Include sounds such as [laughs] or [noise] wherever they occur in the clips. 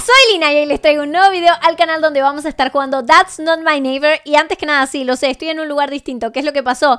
soy Lina y hoy les traigo un nuevo video al canal donde vamos a estar jugando That's Not My Neighbor. Y antes que nada, sí, lo sé, estoy en un lugar distinto. ¿Qué es lo que pasó?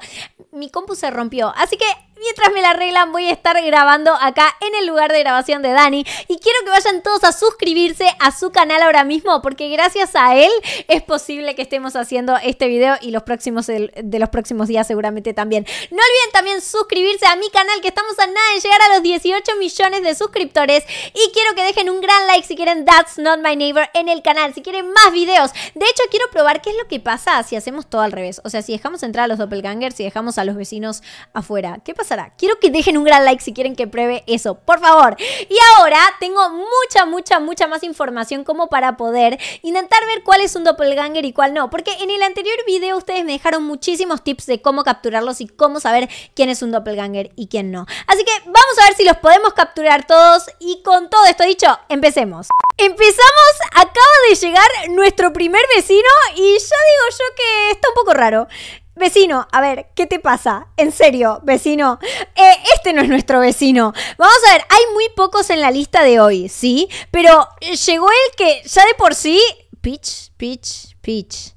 Mi compu se rompió, así que Mientras me la arreglan, voy a estar grabando acá en el lugar de grabación de Dani. Y quiero que vayan todos a suscribirse a su canal ahora mismo, porque gracias a él es posible que estemos haciendo este video y los próximos de los próximos días seguramente también. No olviden también suscribirse a mi canal, que estamos a nada de llegar a los 18 millones de suscriptores. Y quiero que dejen un gran like si quieren That's Not My Neighbor en el canal, si quieren más videos. De hecho, quiero probar qué es lo que pasa si hacemos todo al revés. O sea, si dejamos entrar a los doppelgangers, y dejamos a los vecinos afuera. ¿Qué pasa? Quiero que dejen un gran like si quieren que pruebe eso, por favor. Y ahora tengo mucha, mucha, mucha más información como para poder intentar ver cuál es un doppelganger y cuál no. Porque en el anterior video ustedes me dejaron muchísimos tips de cómo capturarlos y cómo saber quién es un doppelganger y quién no. Así que vamos a ver si los podemos capturar todos y con todo esto dicho, empecemos. Empezamos, acaba de llegar nuestro primer vecino y ya digo yo que está un poco raro. Vecino, a ver, ¿qué te pasa? En serio, vecino, eh, este no es nuestro vecino. Vamos a ver, hay muy pocos en la lista de hoy, ¿sí? Pero eh, llegó el que ya de por sí... Pitch, pitch, pitch.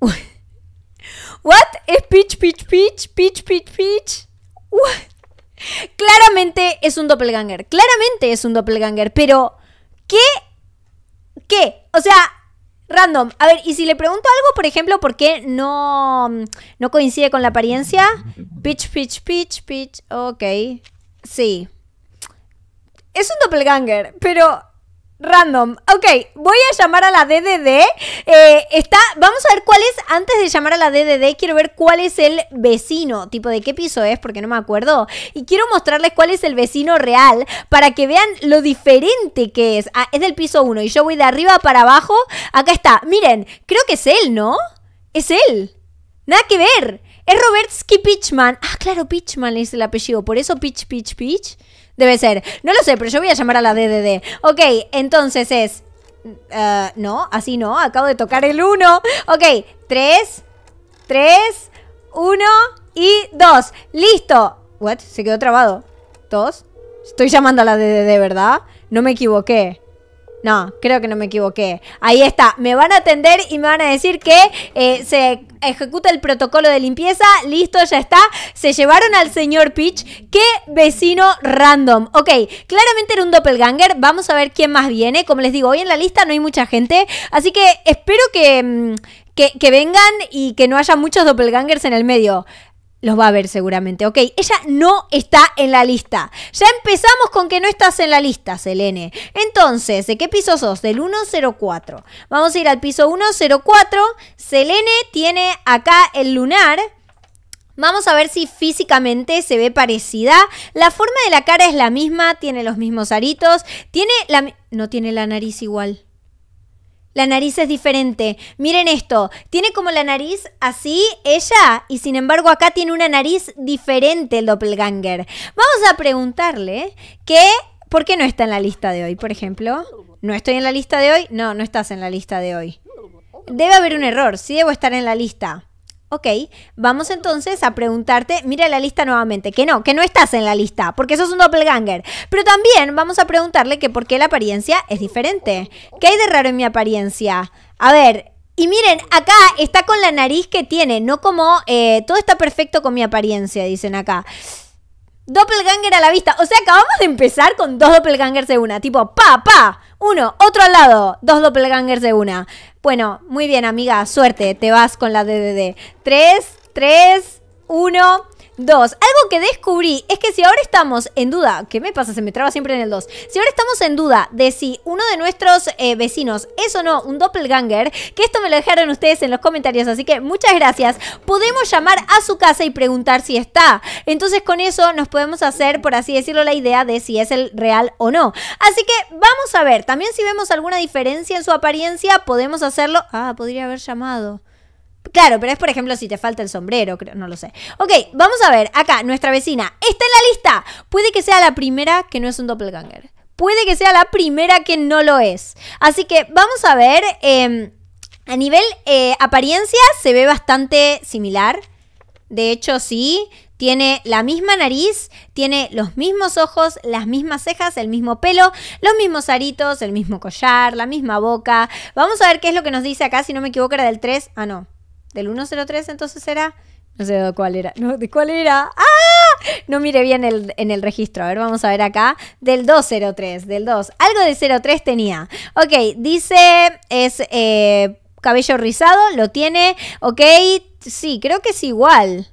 What? ¿Es pitch, pitch, pitch? Pitch, pitch, pitch. Claramente es un doppelganger. Claramente es un doppelganger. Pero, ¿qué? ¿Qué? O sea, Random. A ver, y si le pregunto algo, por ejemplo, ¿por qué no, no coincide con la apariencia? Pitch, pitch, pitch, pitch. Ok. Sí. Es un doppelganger, pero Random. Ok, voy a llamar a la DDD. Eh, está, vamos a ver cuál es, antes de llamar a la DDD, quiero ver cuál es el vecino, tipo de qué piso es, porque no me acuerdo. Y quiero mostrarles cuál es el vecino real, para que vean lo diferente que es. Ah, es del piso 1 y yo voy de arriba para abajo. Acá está, miren, creo que es él, ¿no? Es él. Nada que ver. Es Robertsky Pitchman. Ah, claro, Pitchman es el apellido, por eso Pitch, Pitch, Pitch. Debe ser. No lo sé, pero yo voy a llamar a la DDD. Ok, entonces es... Uh, no, así no. Acabo de tocar el 1. Ok, 3, 3, 1 y 2. Listo. What? Se quedó trabado. 2, Estoy llamando a la DDD, ¿verdad? No me equivoqué. No, creo que no me equivoqué. Ahí está. Me van a atender y me van a decir que eh, se ejecuta el protocolo de limpieza. Listo, ya está. Se llevaron al señor Peach. Qué vecino random. Ok, claramente era un doppelganger. Vamos a ver quién más viene. Como les digo, hoy en la lista no hay mucha gente. Así que espero que... Mm, que, vengan y que no haya muchos doppelgangers en el medio los va a ver seguramente. Ok, ella no está en la lista. Ya empezamos con que no estás en la lista, Selene. Entonces, ¿de qué piso sos? Del 104. Vamos a ir al piso 104. Selene tiene acá el lunar. Vamos a ver si físicamente se ve parecida. La forma de la cara es la misma, tiene los mismos aritos, tiene la... No tiene la nariz igual. La nariz es diferente. Miren esto, tiene como la nariz así ella y sin embargo acá tiene una nariz diferente el doppelganger. Vamos a preguntarle que, ¿por qué no está en la lista de hoy, por ejemplo? ¿No estoy en la lista de hoy? No, no estás en la lista de hoy. Debe haber un error, sí debo estar en la lista. Ok, vamos entonces a preguntarte, mira la lista nuevamente, que no, que no estás en la lista, porque sos un doppelganger. Pero también vamos a preguntarle que por qué la apariencia es diferente. ¿Qué hay de raro en mi apariencia? A ver, y miren, acá está con la nariz que tiene, no como eh, todo está perfecto con mi apariencia, dicen acá. Doppelganger a la vista. O sea, acabamos de empezar con dos doppelgangers de una, tipo, pa, pa. Uno, otro al lado. Dos doppelgangers de una. Bueno, muy bien, amiga. Suerte. Te vas con la DDD. Tres, tres, uno. Dos, algo que descubrí es que si ahora estamos en duda, ¿qué me pasa? Se me traba siempre en el 2. Si ahora estamos en duda de si uno de nuestros eh, vecinos es o no un doppelganger, que esto me lo dejaron ustedes en los comentarios, así que muchas gracias, podemos llamar a su casa y preguntar si está. Entonces con eso nos podemos hacer, por así decirlo, la idea de si es el real o no. Así que vamos a ver, también si vemos alguna diferencia en su apariencia, podemos hacerlo... Ah, podría haber llamado. Claro, pero es por ejemplo si te falta el sombrero, creo, no lo sé. Ok, vamos a ver, acá, nuestra vecina, está en la lista. Puede que sea la primera que no es un doppelganger. Puede que sea la primera que no lo es. Así que vamos a ver, em, a nivel eh, apariencia se ve bastante similar. De hecho, sí, tiene la misma nariz, tiene los mismos ojos, las mismas cejas, el mismo pelo, los mismos aritos, el mismo collar, la misma boca. Vamos a ver qué es lo que nos dice acá, si no me equivoco era del 3. Ah, no. Del 103 entonces era? No sé de cuál era. No, ¿De cuál era? ¡Ah! No mire bien en el registro. A ver, vamos a ver acá. Del 203, del 2. Algo de 03 tenía. Ok, dice. Es eh, cabello rizado, lo tiene. Ok, sí, creo que es igual.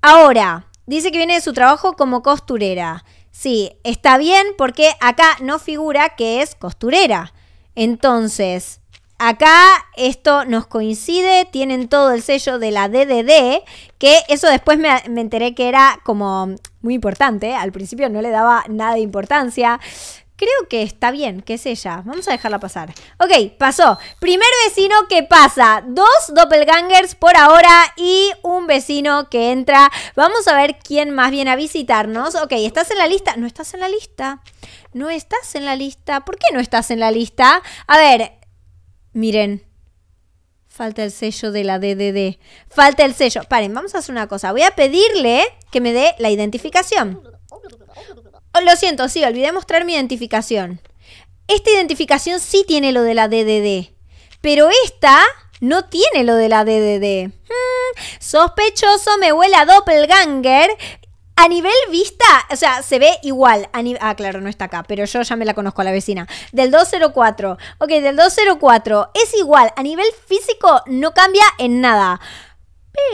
Ahora, dice que viene de su trabajo como costurera. Sí, está bien porque acá no figura que es costurera. Entonces, Acá esto nos coincide, tienen todo el sello de la DDD, que eso después me, enteré que era como muy importante, al principio no le daba nada de importancia, creo que está bien, que es ella. Vamos a dejarla pasar. Ok, pasó. Primer vecino que pasa. Dos doppelgangers por ahora y un vecino que entra. Vamos a ver quién más viene a visitarnos. Ok, ¿estás en la lista? No estás en la lista. No estás en la lista. ¿Por qué no estás en la lista? A ver, Miren, falta el sello de la DDD. Falta el sello. Paren, vamos a hacer una cosa. Voy a pedirle que me dé la identificación. Oh, lo siento, sí, olvidé mostrar mi identificación. Esta identificación sí tiene lo de la DDD. Pero esta no tiene lo de la DDD. Hmm, sospechoso, me huele a doppelganger, a nivel vista, o sea, se ve igual. ah, claro, no está acá, pero yo ya me la conozco a la vecina. Del 204. Ok, del 204 es igual. A nivel físico no cambia en nada.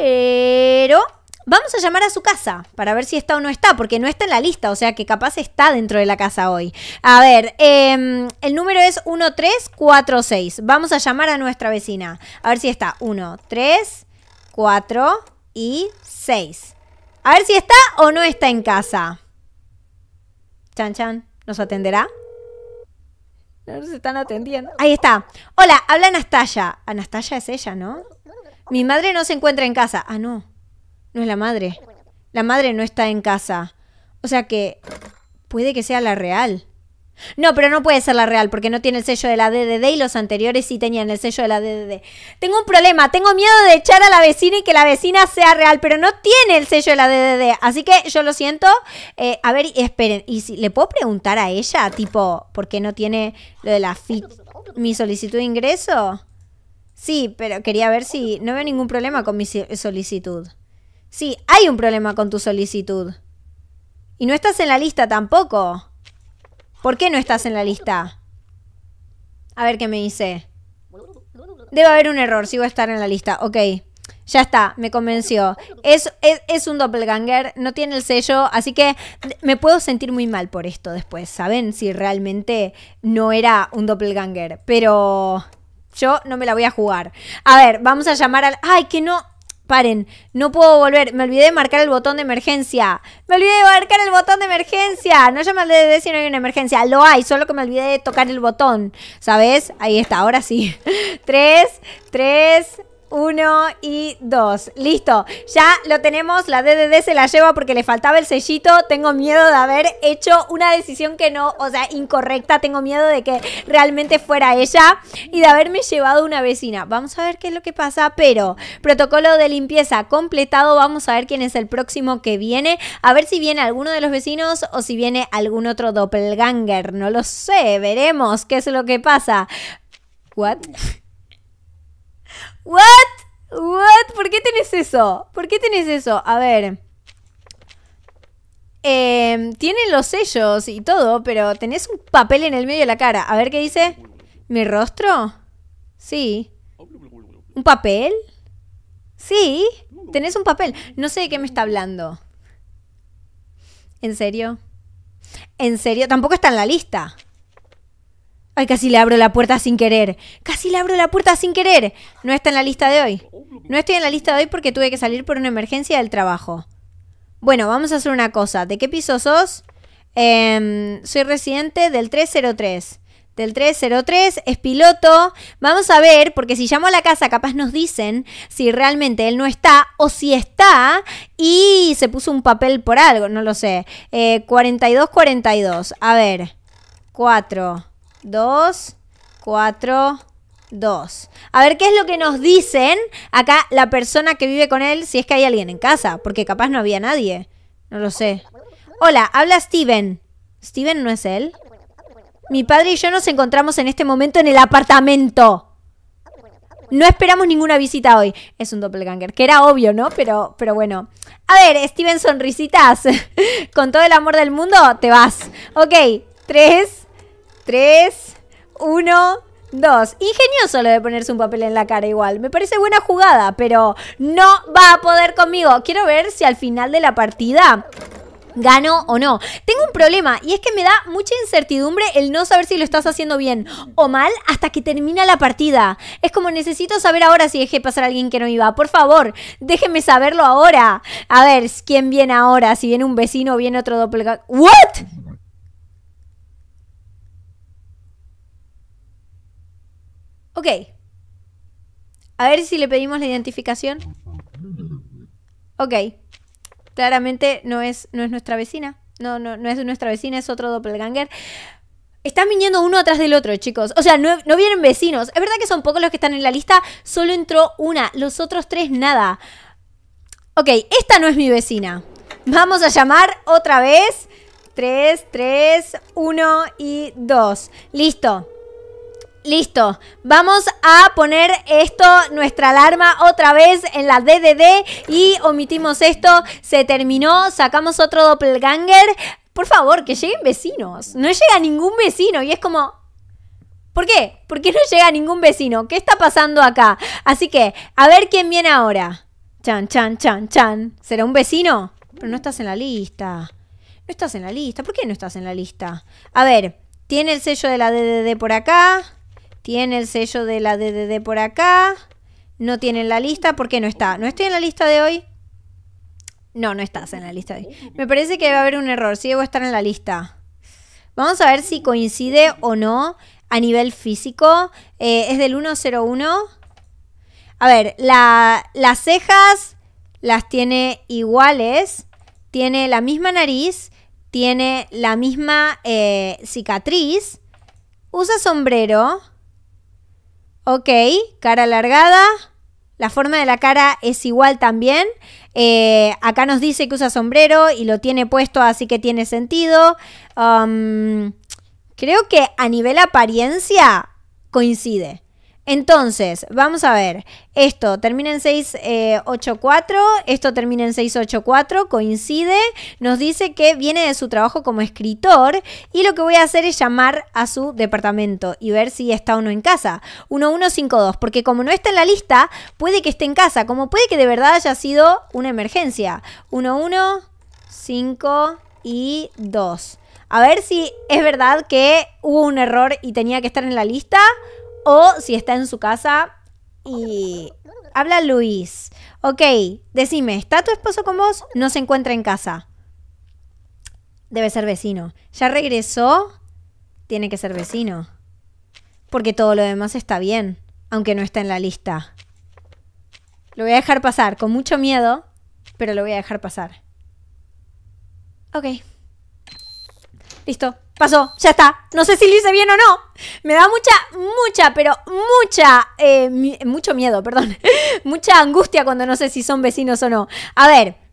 Pero vamos a llamar a su casa para ver si está o no está, porque no está en la lista, o sea que capaz está dentro de la casa hoy. A ver, em, el número es 1346. Vamos a llamar a nuestra vecina. A ver si está. 1, 3, 4 y 6. A ver si está o no está en casa. Chan Chan, ¿nos atenderá? No nos están atendiendo. Ahí está. Hola, habla Anastasia. Anastasia es ella, ¿no? Mi madre no se encuentra en casa. Ah, no. No es la madre. La madre no está en casa. O sea que puede que sea la real. No, pero no puede ser la real porque no tiene el sello de la DDD y los anteriores sí tenían el sello de la DDD. Tengo un problema, tengo miedo de echar a la vecina y que la vecina sea real, pero no tiene el sello de la DDD. Así que yo lo siento. Eh, a ver, esperen, ¿y si le puedo preguntar a ella, tipo, por qué no tiene lo de la FIT, mi solicitud de ingreso? Sí, pero quería ver si no veo ningún problema con mi solicitud. Sí, hay un problema con tu solicitud. Y no estás en la lista tampoco. ¿Por qué no estás en la lista? A ver qué me dice. Debe haber un error, si voy a estar en la lista. Ok, ya está, me convenció. Es, es, es, un doppelganger, no tiene el sello, así que me puedo sentir muy mal por esto después, ¿saben? Si realmente no era un doppelganger, pero yo no me la voy a jugar. A ver, vamos a llamar al... ¡Ay, que no! Paren, no puedo volver. Me olvidé de marcar el botón de emergencia. Me olvidé de marcar el botón de emergencia. No al de si no hay una emergencia. Lo hay, solo que me olvidé de tocar el botón. ¿Sabes? Ahí está, ahora sí. [laughs] Tres, tres... Uno y dos. Listo. Ya lo tenemos. La DDD se la lleva porque le faltaba el sellito. Tengo miedo de haber hecho una decisión que no, o sea, incorrecta. Tengo miedo de que realmente fuera ella y de haberme llevado una vecina. Vamos a ver qué es lo que pasa, pero protocolo de limpieza completado. Vamos a ver quién es el próximo que viene. A ver si viene alguno de los vecinos o si viene algún otro doppelganger. No lo sé. Veremos qué es lo que pasa. ¿What? ¿What? ¿What? ¿Por qué tenés eso? ¿Por qué tenés eso? A ver. Eh, tienen los sellos y todo, pero tenés un papel en el medio de la cara. A ver qué dice. ¿Mi rostro? Sí. ¿Un papel? Sí. Tenés un papel. No sé de qué me está hablando. ¿En serio? ¿En serio? Tampoco está en la lista. Ay, casi le abro la puerta sin querer. Casi le abro la puerta sin querer. No está en la lista de hoy. No estoy en la lista de hoy porque tuve que salir por una emergencia del trabajo. Bueno, vamos a hacer una cosa. ¿De qué piso sos? Em, soy residente del 303. Del 303 es piloto. Vamos a ver, porque si llamo a la casa, capaz nos dicen si realmente él no está o si está y se puso un papel por algo, no lo sé. Eh, 4242. A ver. 4. Dos, cuatro, dos. A ver qué es lo que nos dicen acá la persona que vive con él, si es que hay alguien en casa, porque capaz no había nadie. No lo sé. Hola, habla Steven. ¿Steven no es él? Mi padre y yo nos encontramos en este momento en el apartamento. No esperamos ninguna visita hoy. Es un doppelganger, que era obvio, ¿no? Pero, pero bueno. A ver, Steven, sonrisitas. [laughs] Con todo el amor del mundo, te vas. Ok, tres 3, 1, 2. Ingenioso lo de ponerse un papel en la cara igual. Me parece buena jugada, pero no va a poder conmigo. Quiero ver si al final de la partida gano o no. Tengo un problema y es que me da mucha incertidumbre el no saber si lo estás haciendo bien o mal hasta que termina la partida. Es como necesito saber ahora si dejé pasar a alguien que no iba. Por favor, déjenme saberlo ahora. A ver, ¿quién viene ahora? Si viene un vecino o viene otro doppelganger. ¿What? Ok. A ver si le pedimos la identificación. Ok. Claramente no es, no es nuestra vecina. No, no, no es nuestra vecina, es otro doppelganger. Están viniendo uno atrás del otro, chicos. O sea, no, no, vienen vecinos. Es verdad que son pocos los que están en la lista. Solo entró una. Los otros tres, nada. Ok, esta no es mi vecina. Vamos a llamar otra vez. tres tres 1 y 2. Listo. Listo, vamos a poner esto, nuestra alarma otra vez en la DDD y omitimos esto, se terminó, sacamos otro doppelganger. Por favor, que lleguen vecinos. No llega ningún vecino y es como, ¿Por qué? ¿Por qué no llega ningún vecino. ¿Qué está pasando acá? Así que, a ver quién viene ahora. Chan, chan, chan, chan. ¿Será un vecino? Pero no estás en la lista. No estás en la lista. ¿Por qué no estás en la lista? A ver, tiene el sello de la DDD por acá. Tiene el sello de la DDD por acá. No tienen la lista. ¿Por qué no está? ¿No estoy en la lista de hoy? No, no estás en la lista de hoy. Me parece que va a haber un error. Sí, debo estar en la lista. Vamos a ver si coincide o no a nivel físico. Eh, es del 101. A ver, las cejas las tiene iguales. Tiene la misma nariz. Tiene la misma eh, cicatriz. Usa sombrero. Ok, cara alargada. La forma de la cara es igual también. Eh, acá nos dice que usa sombrero y lo tiene puesto, así que tiene sentido. Um, creo que a nivel apariencia coincide. Entonces, vamos a ver. Esto termina en 684, eh, esto termina en 684, coincide. Nos dice que viene de su trabajo como escritor y lo que voy a hacer es llamar a su departamento y ver si está o no en casa. 1152, porque como no está en la lista, puede que esté en casa, como puede que de verdad haya sido una emergencia. 1152 y 2. A ver si es verdad que hubo un error y tenía que estar en la lista o si está en su casa y habla Luis. Ok, decime, ¿está tu esposo con vos? No se encuentra en casa. Debe ser vecino. ¿Ya regresó? Tiene que ser vecino. Porque todo lo demás está bien, aunque no está en la lista. Lo voy a dejar pasar, con mucho miedo, pero lo voy a dejar pasar. Ok. Listo pasó, ya está. No sé si lo hice bien o no. Me da mucha, mucha, pero mucha, eh, mucho miedo, perdón. [laughs] mucha angustia cuando no sé si son vecinos o no. A ver.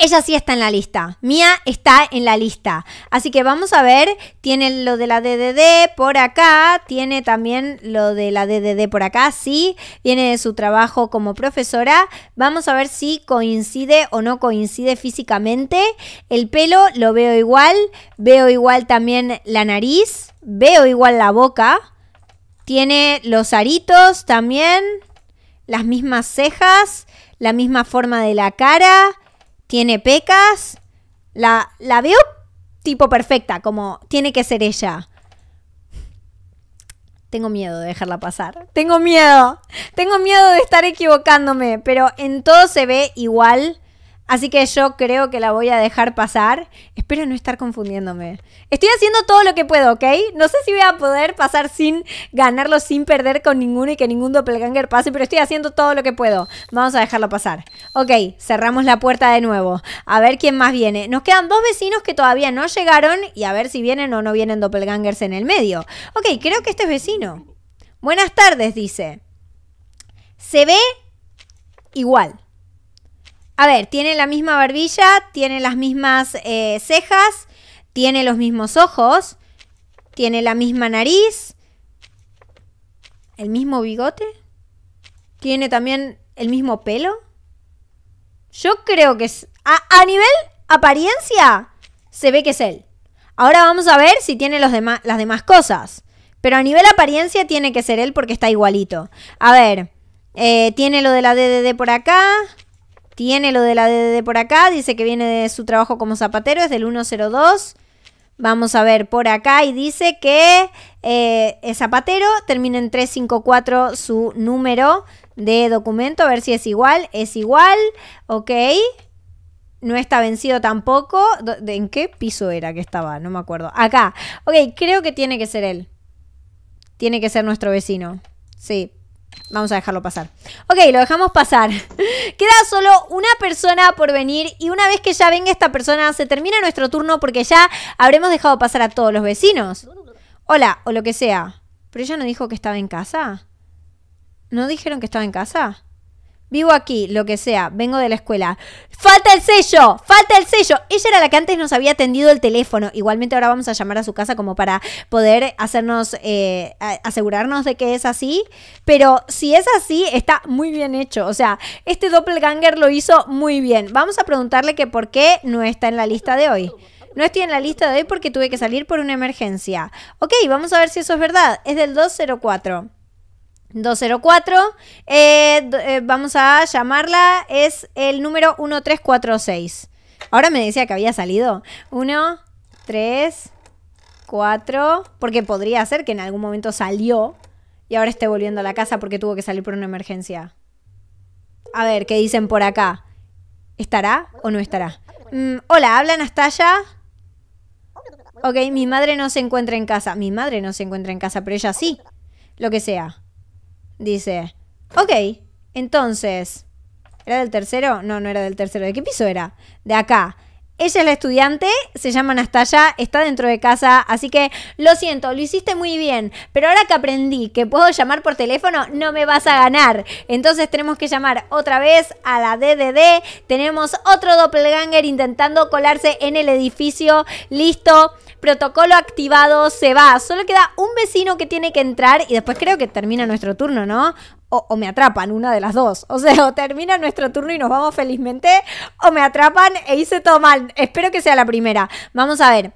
Ella sí está en la lista. Mía está en la lista. Así que vamos a ver. Tiene lo de la DDD por acá. Tiene también lo de la DDD por acá. Sí. Viene de su trabajo como profesora. Vamos a ver si coincide o no coincide físicamente. El pelo lo veo igual. Veo igual también la nariz. Veo igual la boca. Tiene los aritos también. Las mismas cejas. La misma forma de la cara tiene pecas. La, veo tipo perfecta, como tiene que ser ella. Tengo miedo de dejarla pasar. Tengo miedo. Tengo miedo de estar equivocándome. Pero en todo se ve igual Así que yo creo que la voy a dejar pasar. Espero no estar confundiéndome. Estoy haciendo todo lo que puedo, ¿ok? No sé si voy a poder pasar sin ganarlo, sin perder con ninguno y que ningún doppelganger pase, pero estoy haciendo todo lo que puedo. Vamos a dejarlo pasar. Ok, cerramos la puerta de nuevo. A ver quién más viene. Nos quedan dos vecinos que todavía no llegaron y a ver si vienen o no vienen doppelgangers en el medio. Ok, creo que este es vecino. Buenas tardes, dice. Se ve igual. A ver, tiene la misma barbilla, tiene las mismas eh, cejas, tiene los mismos ojos, tiene la misma nariz, el mismo bigote, tiene también el mismo pelo. Yo creo que es... A, nivel apariencia, se ve que es él. Ahora vamos a ver si tiene los las demás cosas. Pero a nivel apariencia tiene que ser él porque está igualito. A ver, eh, tiene lo de la DDD por acá. Tiene lo de la DDD por acá, dice que viene de su trabajo como zapatero, es del 102. Vamos a ver por acá y dice que eh, es zapatero, termina en 354 su número de documento, a ver si es igual, es igual, ok. No está vencido tampoco. ¿En qué piso era que estaba? No me acuerdo. Acá. Ok, creo que tiene que ser él. Tiene que ser nuestro vecino. Sí, Vamos a dejarlo pasar. Ok, lo dejamos pasar. [laughs] Queda solo una persona por venir y una vez que ya venga esta persona se termina nuestro turno porque ya habremos dejado pasar a todos los vecinos. Hola, o lo que sea. Pero ella no dijo que estaba en casa. ¿No dijeron que estaba en casa? vivo aquí, lo que sea, vengo de la escuela. ¡Falta el sello! ¡Falta el sello! Ella era la que antes nos había atendido el teléfono. Igualmente ahora vamos a llamar a su casa como para poder hacernos, eh, asegurarnos de que es así. Pero si es así, está muy bien hecho. O sea, este doppelganger lo hizo muy bien. Vamos a preguntarle que por qué no está en la lista de hoy. No estoy en la lista de hoy porque tuve que salir por una emergencia. Ok, vamos a ver si eso es verdad. Es del 204. 204. Eh, eh, vamos a llamarla. Es el número 1346. Ahora me decía que había salido. 1, 3, 4. Porque podría ser que en algún momento salió y ahora esté volviendo a la casa porque tuvo que salir por una emergencia. A ver, ¿qué dicen por acá? ¿Estará o no estará? Mm, hola, ¿habla Anastasia? Ok, mi madre no se encuentra en casa. Mi madre no se encuentra en casa, pero ella sí. Lo que sea. Dice, ok, entonces, ¿era del tercero? No, no era del tercero. ¿De qué piso era? De acá. Ella es la estudiante, se llama Anastasia, está dentro de casa, así que lo siento, lo hiciste muy bien, pero ahora que aprendí que puedo llamar por teléfono, no me vas a ganar. Entonces tenemos que llamar otra vez a la DDD, tenemos otro doppelganger intentando colarse en el edificio, listo, protocolo activado, se va, solo queda un vecino que tiene que entrar y después creo que termina nuestro turno, ¿no? o, me atrapan, una de las dos. O sea, [laughs] o termina nuestro turno y nos vamos felizmente, o me atrapan e hice todo mal. Espero que sea la primera. Vamos a ver.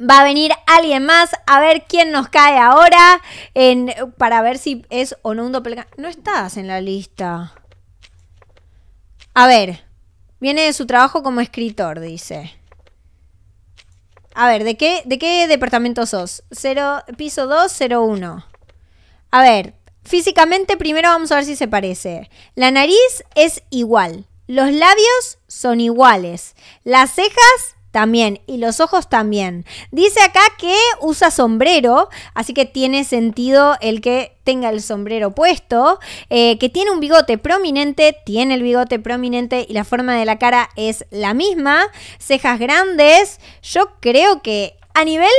Va a venir alguien más a ver quién nos cae ahora en, para ver si es o no un doppelganger. No estás en la lista. A ver, viene de su trabajo como escritor, dice. A ver, ¿de qué, de qué departamento sos? Cero, piso 201. A ver, Físicamente, primero vamos a ver si se parece. La nariz es igual. Los labios son iguales. Las cejas también. Y los ojos también. Dice acá que usa sombrero. Así que tiene sentido el que tenga el sombrero puesto. Eh, que tiene un bigote prominente. Tiene el bigote prominente. Y la forma de la cara es la misma. Cejas grandes. Yo creo que a nivel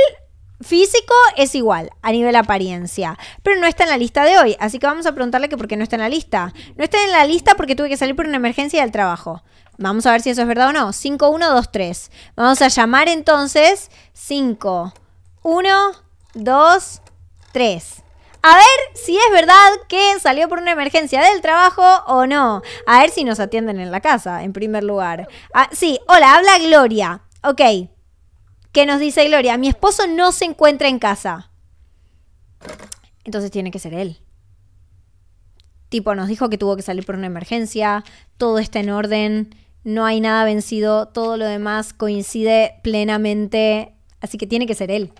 Físico es igual a nivel apariencia, pero no está en la lista de hoy, así que vamos a preguntarle que por qué no está en la lista. No está en la lista porque tuve que salir por una emergencia del trabajo. Vamos a ver si eso es verdad o no. 5123. Vamos a llamar entonces 5 1 A ver si es verdad que salió por una emergencia del trabajo o no. A ver si nos atienden en la casa, en primer lugar. Ah, sí, hola, habla Gloria. Ok. ¿Qué nos dice Gloria, mi esposo no se encuentra en casa. Entonces tiene que ser él. Tipo, nos dijo que tuvo que salir por una emergencia, todo está en orden, no hay nada vencido, todo lo demás coincide plenamente, así que tiene que ser él.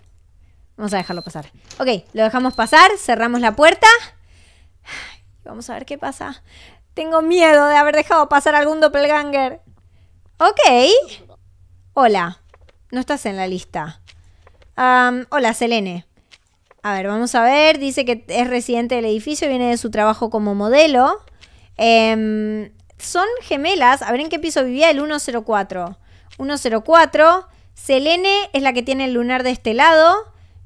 Vamos a dejarlo pasar. Ok, lo dejamos pasar, cerramos la puerta. Vamos a ver qué pasa. Tengo miedo de haber dejado pasar algún doppelganger. Ok. Hola. No estás en la lista. hola, Selene. A ver, vamos a ver. Dice que es residente del edificio, viene de su trabajo como modelo. Em, son gemelas. A ver en qué piso vivía el 104. 104. Selene es la que tiene el lunar de este lado.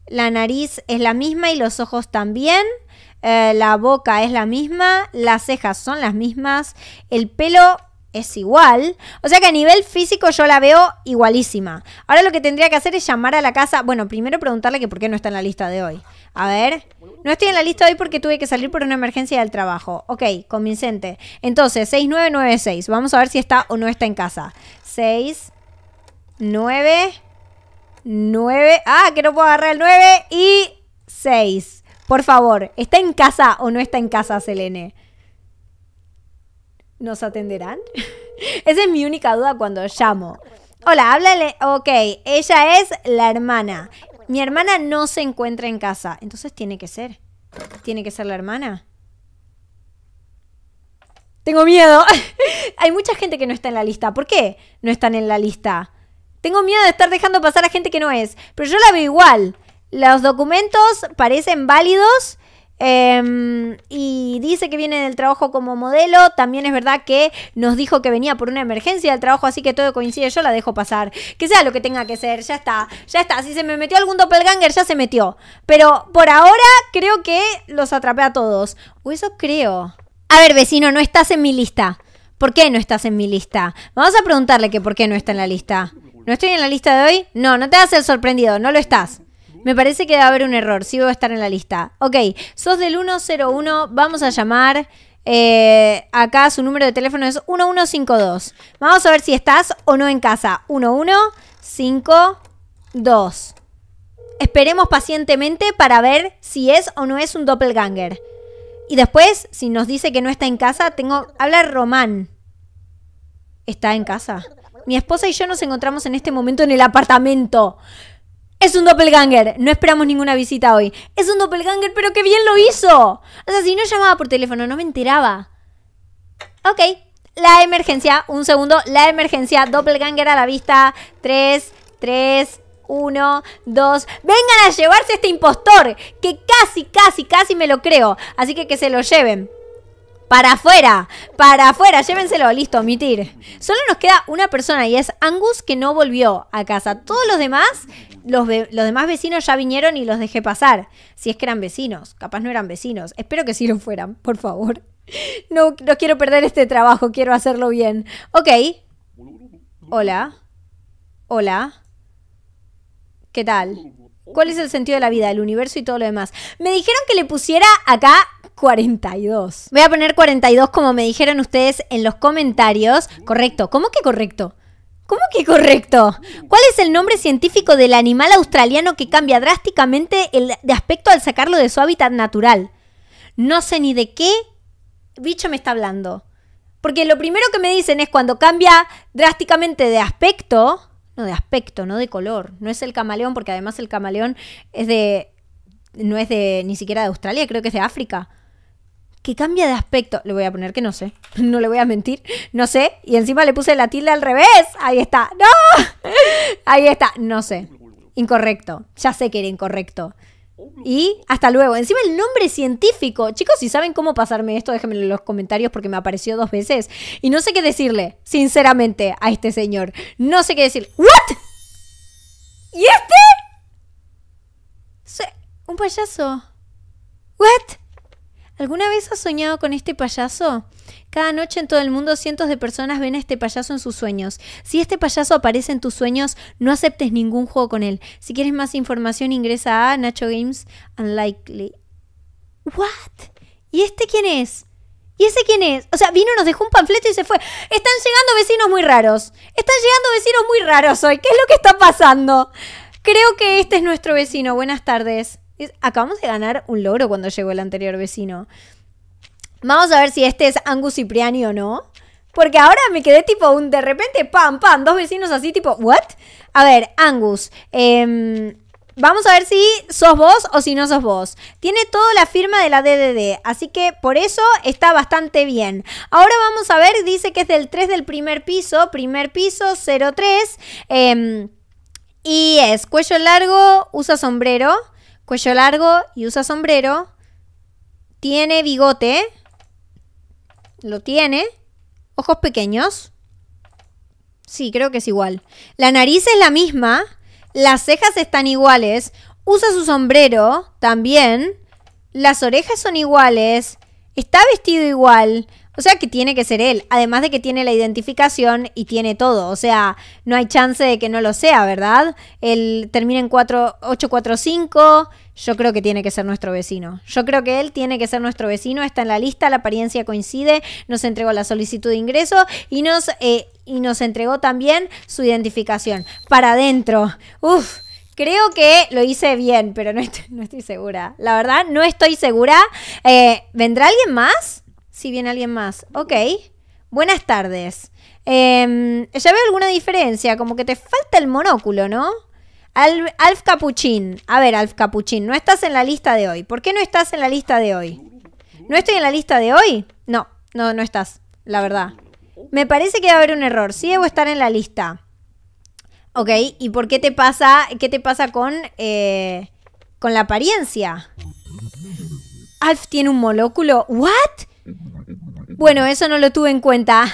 La nariz es la misma y los ojos también. Eh, la boca es la misma. Las cejas son las mismas. El pelo es igual. O sea que a nivel físico yo la veo igualísima. Ahora lo que tendría que hacer es llamar a la casa. Bueno, primero preguntarle que por qué no está en la lista de hoy. A ver, no estoy en la lista de hoy porque tuve que salir por una emergencia del trabajo. Ok, convincente. Entonces, 6996. Vamos a ver si está o no está en casa. 6, 9, 9. Ah, que no puedo agarrar el 9 y 6. Por favor, ¿está en casa o no está en casa, Selene? ¿Nos atenderán? [laughs] Esa es mi única duda cuando llamo. Hola, háblale. Ok, ella es la hermana. Mi hermana no se encuentra en casa. Entonces tiene que ser. Tiene que ser la hermana. Tengo miedo. [laughs] Hay mucha gente que no está en la lista. ¿Por qué no están en la lista? Tengo miedo de estar dejando pasar a gente que no es. Pero yo la veo igual. Los documentos parecen válidos Em, y dice que viene del trabajo como modelo. También es verdad que nos dijo que venía por una emergencia del trabajo, así que todo coincide. Yo la dejo pasar. Que sea lo que tenga que ser. Ya está. Ya está. Si se me metió algún doppelganger, ya se metió. Pero por ahora creo que los atrapé a todos. O eso creo. A ver, vecino, no estás en mi lista. ¿Por qué no estás en mi lista? Vamos a preguntarle que por qué no está en la lista. ¿No estoy en la lista de hoy? No, no te hagas el sorprendido. No lo estás. Me parece que va a haber un error, sí voy a estar en la lista. Ok, sos del 101, vamos a llamar. Eh, acá su número de teléfono es 1152. Vamos a ver si estás o no en casa. 1152. Esperemos pacientemente para ver si es o no es un doppelganger. Y después, si nos dice que no está en casa, tengo. Habla Román. ¿Está en casa? Mi esposa y yo nos encontramos en este momento en el apartamento. Es un doppelganger. No esperamos ninguna visita hoy. Es un doppelganger, pero qué bien lo hizo. O sea, si no llamaba por teléfono, no me enteraba. Ok. La emergencia. Un segundo. La emergencia. Doppelganger a la vista. Tres, tres, uno, dos. Vengan a llevarse este impostor. Que casi, casi, casi me lo creo. Así que que se lo lleven. Para afuera, para afuera, llévenselo, listo, omitir. Solo nos queda una persona y es Angus que no volvió a casa. Todos los demás, los, los demás vecinos ya vinieron y los dejé pasar. Si es que eran vecinos, capaz no eran vecinos. Espero que sí lo fueran, por favor. No, no quiero perder este trabajo, quiero hacerlo bien. Ok. Hola. Hola. ¿Qué tal? ¿Cuál es el sentido de la vida, el universo y todo lo demás? Me dijeron que le pusiera acá 42. Voy a poner 42 como me dijeron ustedes en los comentarios. Correcto. ¿Cómo que correcto? ¿Cómo que correcto? ¿Cuál es el nombre científico del animal australiano que cambia drásticamente de aspecto al sacarlo de su hábitat natural? No sé ni de qué bicho me está hablando. Porque lo primero que me dicen es cuando cambia drásticamente de aspecto, no de aspecto, no de color, no es el camaleón, porque además el camaleón es de, no es de ni siquiera de Australia, creo que es de África que cambia de aspecto. Le voy a poner que no sé. [laughs] No le voy a mentir. No sé. Y encima le puse la tilde al revés. Ahí está. ¡No! [laughs] Ahí está. No sé. Incorrecto. Ya sé que era incorrecto. Y hasta luego. Encima el nombre científico. Chicos, si saben cómo pasarme esto, déjenmelo en los comentarios porque me apareció dos veces. Y no sé qué decirle, sinceramente, a este señor. No sé qué decir. ¿What? ¿Y este? Un payaso. ¿What? ¿Alguna vez has soñado con este payaso? Cada noche en todo el mundo cientos de personas ven a este payaso en sus sueños. Si este payaso aparece en tus sueños, no aceptes ningún juego con él. Si quieres más información, ingresa a Nacho Games Unlikely. ¿What? ¿Y este quién es? ¿Y ese quién es? O sea, vino, nos dejó un panfleto y se fue. Están llegando vecinos muy raros. Están llegando vecinos muy raros hoy. ¿Qué es lo que está pasando? Creo que este es nuestro vecino. Buenas tardes acabamos de ganar un logro cuando llegó el anterior vecino. Vamos a ver si este es Angus Cipriani o no. Porque ahora me quedé tipo un de repente, pam, pam, dos vecinos así tipo, ¿what? A ver, Angus, em, vamos a ver si sos vos o si no sos vos. Tiene toda la firma de la DDD, así que por eso está bastante bien. Ahora vamos a ver, dice que es del 3 del primer piso, primer piso 03. Eh, em, y es cuello largo, usa sombrero cuello largo y usa sombrero. Tiene bigote. Lo tiene. Ojos pequeños. Sí, creo que es igual. La nariz es la misma. Las cejas están iguales. Usa su sombrero también. Las orejas son iguales. Está vestido igual. O sea que tiene que ser él, además de que tiene la identificación y tiene todo, o sea, no hay chance de que no lo sea, ¿verdad? Él termina en 845, yo creo que tiene que ser nuestro vecino. Yo creo que él tiene que ser nuestro vecino, está en la lista, la apariencia coincide, nos entregó la solicitud de ingreso y nos, eh, y nos entregó también su identificación. Para adentro, uff. Creo que lo hice bien, pero no estoy, segura. La verdad, no estoy segura. Eh, ¿Vendrá alguien más? Si viene alguien más. Ok. Buenas tardes. Em, ya veo alguna diferencia, como que te falta el monóculo, ¿no? Alf Capuchín. A ver, Alf Capuchín, no estás en la lista de hoy. ¿Por qué no estás en la lista de hoy? ¿No estoy en la lista de hoy? No, no, no estás, la verdad. Me parece que va a haber un error. Sí debo estar en la lista. Ok, ¿y por qué te pasa, qué te pasa con, eh, con la apariencia? Alf tiene un monóculo. ¿What? Bueno, eso no lo tuve en cuenta.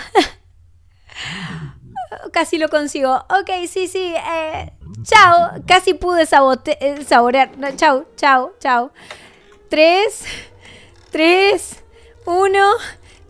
[laughs] Casi lo consigo. Ok, sí, sí. Eh, chao. Casi pude eh, saborear. chao, chao, chao. Tres, tres, uno,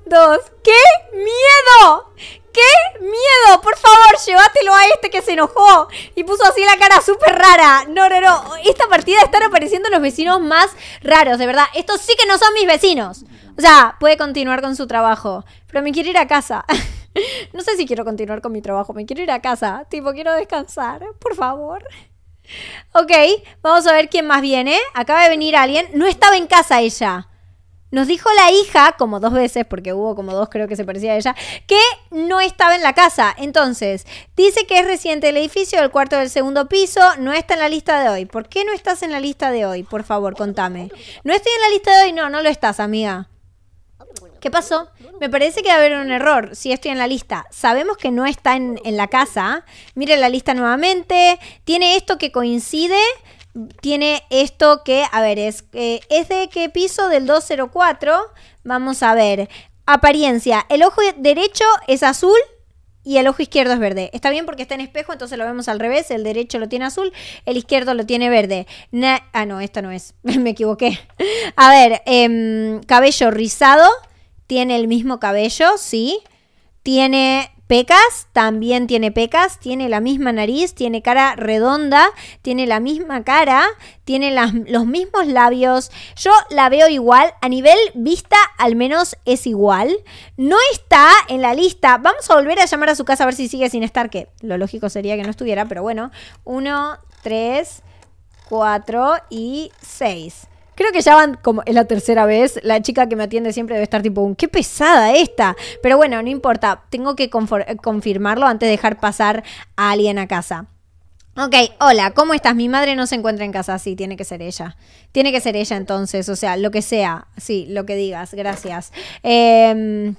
dos. ¡Qué miedo! ¡Qué miedo! Por favor, llévatelo a este que se enojó y puso así la cara súper rara. No, no, no. Esta partida están apareciendo los vecinos más raros, de verdad. Estos sí que no son mis vecinos. O sea, puede continuar con su trabajo, pero me quiere ir a casa. [laughs] no sé si quiero continuar con mi trabajo, me quiero ir a casa. Tipo, quiero descansar, por favor. Ok, vamos a ver quién más viene. Acaba de venir alguien. No estaba en casa ella. Nos dijo la hija, como dos veces, porque hubo como dos creo que se parecía a ella, que no estaba en la casa. Entonces, dice que es reciente el edificio del cuarto del segundo piso, no está en la lista de hoy. ¿Por qué no estás en la lista de hoy? Por favor, contame. No estoy en la lista de hoy, no, no lo estás, amiga. ¿Qué pasó? Me parece que va a haber un error. Si estoy en la lista, sabemos que no está en, la casa. Miren la lista nuevamente. Tiene esto que coincide tiene esto que, a ver, es, eh, es, de qué piso del 204. Vamos a ver. Apariencia. El ojo derecho es azul y el ojo izquierdo es verde. Está bien porque está en espejo, entonces lo vemos al revés. El derecho lo tiene azul, el izquierdo lo tiene verde. ah, no, esta no es. [laughs] Me equivoqué. A ver, em, cabello rizado tiene el mismo cabello, sí. Tiene pecas, también tiene pecas, tiene la misma nariz, tiene cara redonda, tiene la misma cara, tiene los mismos labios. Yo la veo igual, a nivel vista al menos es igual. No está en la lista. Vamos a volver a llamar a su casa a ver si sigue sin estar, que lo lógico sería que no estuviera, pero bueno. Uno, tres, cuatro y seis. Creo que ya van como es la tercera vez. La chica que me atiende siempre debe estar tipo, qué pesada esta. Pero bueno, no importa. Tengo que eh, confirmarlo antes de dejar pasar a alguien a casa. Ok, hola, ¿cómo estás? Mi madre no se encuentra en casa, sí, tiene que ser ella. Tiene que ser ella entonces, o sea, lo que sea, sí, lo que digas, gracias. Em,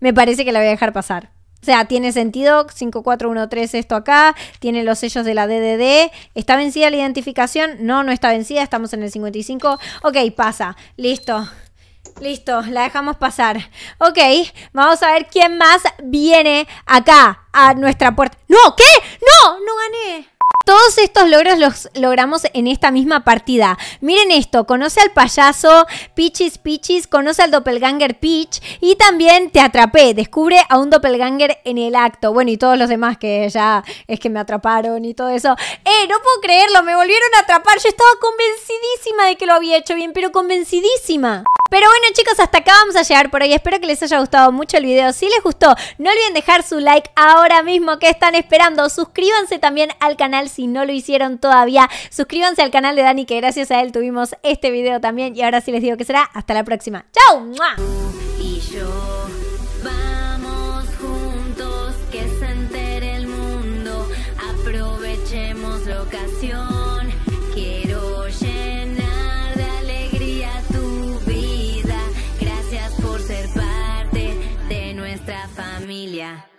me parece que la voy a dejar pasar. O sea, tiene sentido 5413 esto acá, tiene los sellos de la DDD. ¿Está vencida la identificación? No, no está vencida, estamos en el 55. Ok, pasa, listo. Listo, la dejamos pasar. Ok, vamos a ver quién más viene acá a nuestra puerta. No, ¿qué? No, no gané. Todos estos logros los logramos en esta misma partida. Miren esto, conoce al payaso Pichis Pichis, conoce al doppelganger Peach y también te atrapé, descubre a un doppelganger en el acto. Bueno, y todos los demás que ya es que me atraparon y todo eso. Eh, no puedo creerlo, me volvieron a atrapar. Yo estaba convencidísima de que lo había hecho bien, pero convencidísima. Pero bueno chicos, hasta acá vamos a llegar por hoy. Espero que les haya gustado mucho el video. Si les gustó, no olviden dejar su like ahora mismo que están esperando. Suscríbanse también al canal si no lo hicieron todavía. Suscríbanse al canal de Dani que gracias a él tuvimos este video también. Y ahora sí les digo que será. Hasta la próxima. ¡Chao! Y yo vamos juntos que se el mundo. Aprovechemos la ocasión. familia.